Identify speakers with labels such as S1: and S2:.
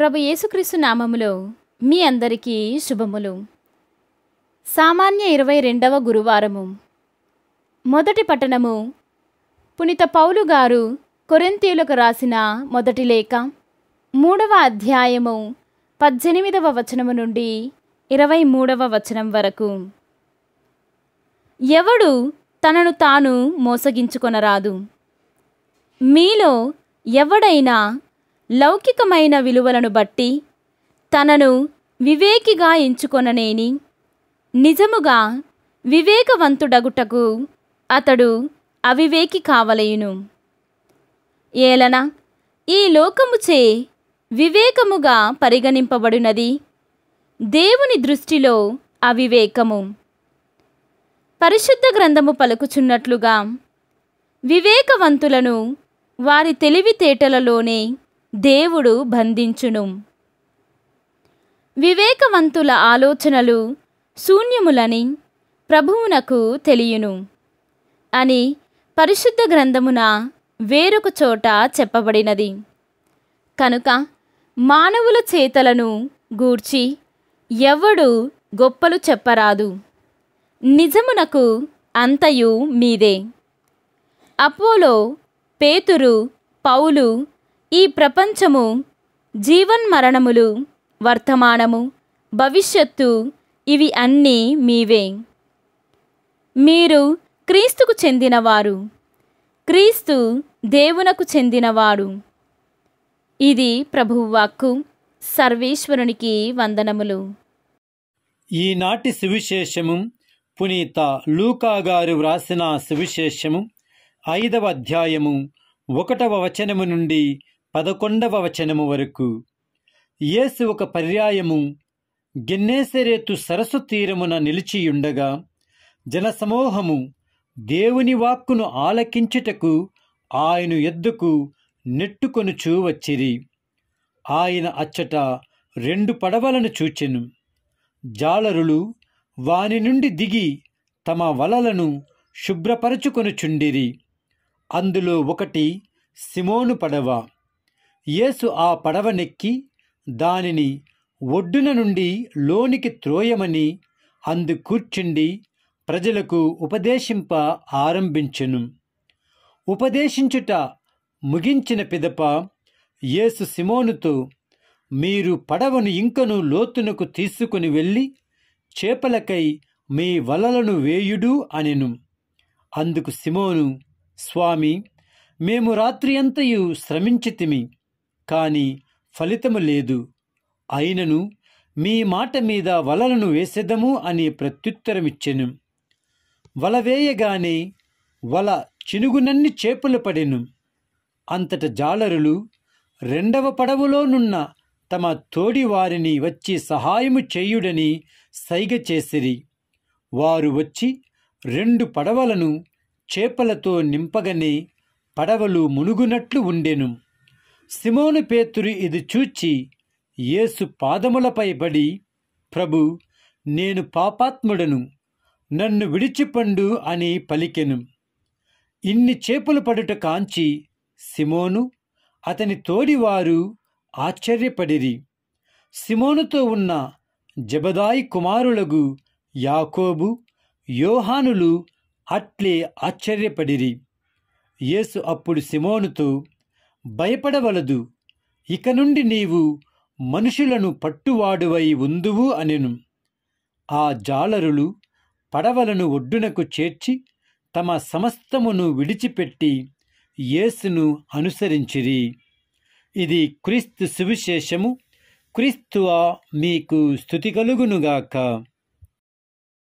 S1: ప్రభు యేసుక్రీస్తు నామములో మీ అందరికీ శుభములు సామాన్య ఇరవై రెండవ గురువారము మొదటి పట్టణము పునిత పౌలు గారు కొరెంతీలకు రాసిన మొదటి లేఖ మూడవ అధ్యాయము పద్దెనిమిదవ వచనము నుండి ఇరవై మూడవ వచనం వరకు ఎవడు తనను తాను మోసగించుకొనరాదు మీలో ఎవడైనా లౌకికమైన విలువలను బట్టి తనను వివేకిగా ఎంచుకొననేని నిజముగా వివేకవంతుడగుటకు అతడు అవివేకి కావలయును ఏలన ఈ లోకముచే వివేకముగా పరిగణింపబడినది దేవుని దృష్టిలో అవివేకము పరిశుద్ధ గ్రంథము పలుకుచున్నట్లుగా వివేకవంతులను వారి తెలివితేటలలోనే దేవుడు బంధించును వివేకవంతుల ఆలోచనలు శూన్యములని ప్రభువునకు తెలియను అని పరిశుద్ధ గ్రంథమున వేరొక చోట చెప్పబడినది కనుక మానవుల చేతలను గూర్చి ఎవడు గొప్పలు చెప్పరాదు నిజమునకు అంతయు మీదే అపోలో పేతురు పౌలు ఈ ప్రపంచము జీవన్మరణములు వర్తమానము భవిష్యత్తు ఇవి అన్నీ మీవే మీరు క్రీస్తుకు చెందినవారు క్రీస్తు దేవునకు చెందినవాడు ఇది ప్రభువాక్కు సర్వేశ్వరునికి వందనములు
S2: ఈనాటి సువిశేషము పునీత లూకా గారు వ్రాసిన సువిశేషము ఐదవ అధ్యాయము ఒకటవ వచనము నుండి పదకొండవ వచనము వరకు యేసు ఒక పర్యాయము గిన్నేసరేతు సరస్సు తీరమున నిలిచియుండగా జనసమూహము దేవుని వాక్కును ఆలకించుటకు ఆయన ఎద్దుకు నెట్టుకొనుచూ వచ్చిరి ఆయన అచ్చట రెండు పడవలను చూచెను జాలరులు వాని నుండి దిగి తమ వలలను శుభ్రపరచుకొనుచుండిరి అందులో ఒకటి సిమోను పడవ యేసు ఆ పడవనెక్కి దానిని ఒడ్డున నుండి లోనికి త్రోయమని అందు కూర్చుండి ప్రజలకు ఉపదేశింప ఆరంభించెను ఉపదేశించుట ముగించిన పిదప యేసు సిమోనుతో మీరు పడవను ఇంకను లోతునకు తీసుకుని వెళ్ళి చేపలకై మీ వలలను వేయుడు అనెను అందుకు సిమోను స్వామి మేము రాత్రి అంతయు శ్రమించితిమి కానీ ఫలితము లేదు అయినను మీ మాట మీద వలలను వేసేదము అని ప్రత్యుత్తరమిచ్చెను వల వేయగానే వల చినుగునన్ని చేపలు పడెను అంతట జాలరులు రెండవ పడవలోనున్న తమ తోడివారిని వచ్చి సహాయము చేయుడని సైగ చేసిరి వారు వచ్చి రెండు పడవలను చేపలతో నింపగనే పడవలు మునుగునట్లు ఉండెను సిమోను పేతురు ఇది చూచి యేసు పాదములపై పడి ప్రభు నేను పాపాత్ముడను నన్ను విడిచిపండు అని పలికెను ఇన్ని చేపలు పడుట కాంచి సిమోను అతని తోడివారు ఆశ్చర్యపడిరి సిమోనుతో ఉన్న జబదాయి కుమారులగు యాకోబు యోహానులు అట్లే ఆశ్చర్యపడిరి యేసు అప్పుడు సిమోనుతో భయపడవలదు ఇక నుండి నీవు మనుషులను పట్టువాడువై ఉందువు అనెను ఆ జాలరులు పడవలను ఒడ్డునకు చేర్చి తమ సమస్తమును విడిచిపెట్టి యేసును అనుసరించిరి ఇది క్రీస్తు సువిశేషము క్రీస్తువా మీకు స్థుతి కలుగునుగాక